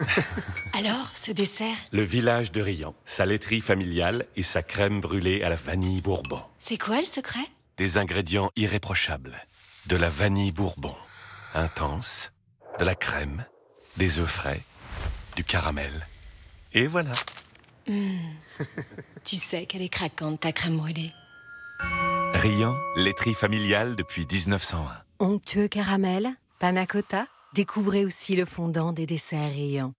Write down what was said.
Alors, ce dessert Le village de Riant, sa laiterie familiale et sa crème brûlée à la vanille Bourbon. C'est quoi le secret Des ingrédients irréprochables. De la vanille Bourbon, intense, de la crème, des œufs frais, du caramel. Et voilà. Hmm. tu sais qu'elle est craquante, ta crème brûlée. Riant, laiterie familiale depuis 1901. Onctueux caramel, panacota. Découvrez aussi le fondant des desserts rayons.